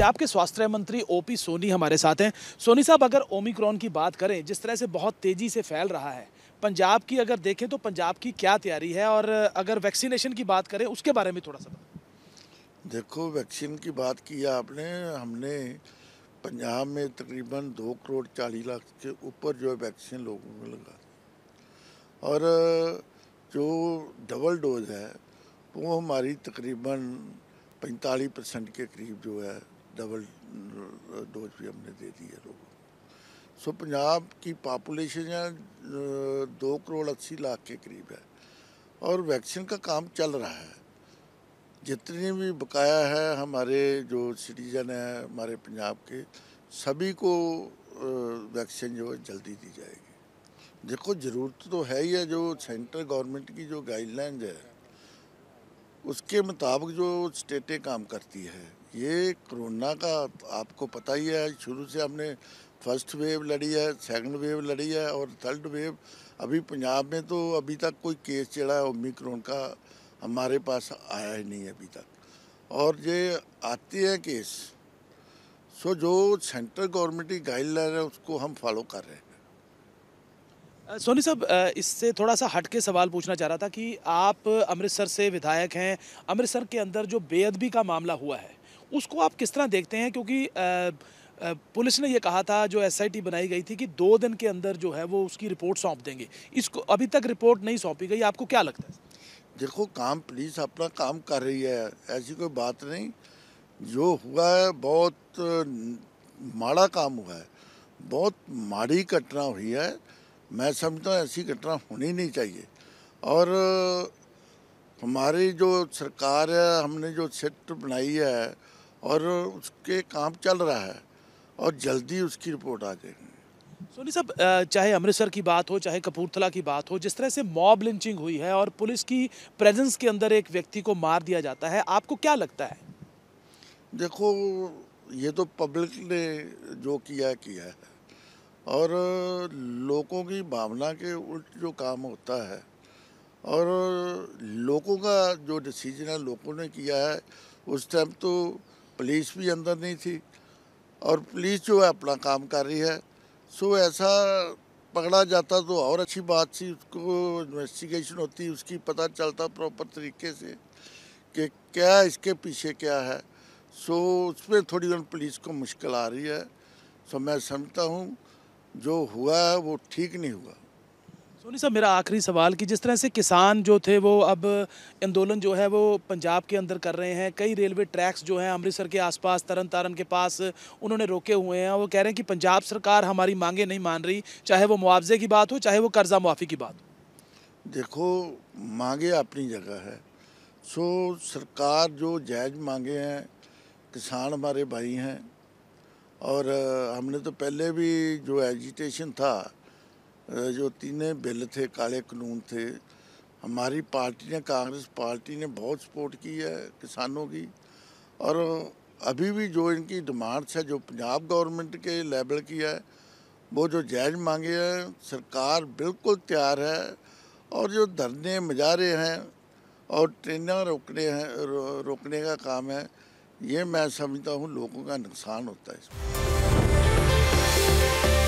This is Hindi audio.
पंजाब के स्वास्थ्य मंत्री ओपी सोनी हमारे साथ हैं सोनी साहब अगर ओमिक्रॉन की बात करें जिस तरह से बहुत तेज़ी से फैल रहा है पंजाब की अगर देखें तो पंजाब की क्या तैयारी है और अगर वैक्सीनेशन की बात करें उसके बारे में थोड़ा सा देखो वैक्सीन की बात की आपने हमने पंजाब में तकरीबन दो करोड़ चालीस लाख के ऊपर जो है वैक्सीन लोगों को लगा और जो डबल डोज है वो हमारी तकरीबन पैंतालीस परसेंट के करीब जो है डबल डोज uh, भी हमने दे दी है लोगों सो पंजाब की पापुलेशन यहाँ uh, दो करोड़ अस्सी लाख के करीब है और वैक्सीन का काम चल रहा है जितनी भी बकाया है हमारे जो सिटीजन है हमारे पंजाब के सभी को वैक्सीन uh, जो है जल्दी दी जाएगी देखो ज़रूरत तो है ही है जो सेंट्रल गवर्नमेंट की जो गाइडलाइन है उसके मुताबिक जो स्टेटें काम करती है ये कोरोना का आपको पता ही है शुरू से हमने फर्स्ट वेव लड़ी है सेकंड वेव लड़ी है और थर्ड वेव अभी पंजाब में तो अभी तक कोई केस जड़ा है ओमिक्रोन का हमारे पास आया ही नहीं अभी तक और ये आते हैं केस सो जो सेंट्रल गवर्नमेंट की गाइडलाइन है उसको हम फॉलो कर रहे हैं सोनी साहब इससे थोड़ा सा हट के सवाल पूछना चाह रहा था कि आप अमृतसर से विधायक हैं अमृतसर के अंदर जो बेअदबी का मामला हुआ है उसको आप किस तरह देखते हैं क्योंकि पुलिस ने यह कहा था जो एसआईटी बनाई गई थी कि दो दिन के अंदर जो है वो उसकी रिपोर्ट सौंप देंगे इसको अभी तक रिपोर्ट नहीं सौंपी गई आपको क्या लगता है देखो काम पुलिस अपना काम कर रही है ऐसी कोई बात नहीं जो हुआ है बहुत माड़ा काम हुआ है बहुत माड़ी घटना हुई है मैं समझता हूँ ऐसी घटना होनी नहीं चाहिए और हमारी जो सरकार है हमने जो सिट बनाई है और उसके काम चल रहा है और जल्दी उसकी रिपोर्ट आ जाएगी सोनी साहब चाहे अमृतसर की बात हो चाहे कपूरथला की बात हो जिस तरह से मॉब लिंचिंग हुई है और पुलिस की प्रेजेंस के अंदर एक व्यक्ति को मार दिया जाता है आपको क्या लगता है देखो ये तो पब्लिक ने जो किया किया है और लोगों की भावना के उल्ट जो काम होता है और लोगों का जो डिसीजन है लोगों ने किया है उस टाइम तो पुलिस भी अंदर नहीं थी और पुलिस जो है अपना काम कर रही है सो ऐसा पकड़ा जाता तो और अच्छी बात थी उसको इन्वेस्टिगेशन होती उसकी पता चलता प्रॉपर तरीके से कि क्या इसके पीछे क्या है सो उसमें थोड़ी बहुत पुलिस को मुश्किल आ रही है सो मैं समझता हूँ जो हुआ है वो ठीक नहीं हुआ सोनी साहब मेरा आखिरी सवाल कि जिस तरह से किसान जो थे वो अब आंदोलन जो है वो पंजाब के अंदर कर रहे हैं कई रेलवे ट्रैक्स जो हैं अमृतसर के आसपास तरन तारण के पास उन्होंने रोके हुए हैं वो कह रहे हैं कि पंजाब सरकार हमारी मांगे नहीं मान रही चाहे वो मुआवजे की बात हो चाहे वो कर्जा मुआफ़ी की बात हो देखो मांगे अपनी जगह है सो सरकार जो जायज़ मांगे हैं किसान हमारे भाई हैं और हमने तो पहले भी जो एजिटेशन था जो तीनों बिल थे काले कानून थे हमारी पार्टी ने कांग्रेस पार्टी ने बहुत सपोर्ट की है किसानों की और अभी भी जो इनकी डिमांड्स है जो पंजाब गवर्नमेंट के लेवल की है वो जो जायज मांगे हैं सरकार बिल्कुल तैयार है और जो धरने मजारे हैं और ट्रेनें रोकने हैं रोकने का काम है ये मैं समझता हूँ लोगों का नुकसान होता है इसमें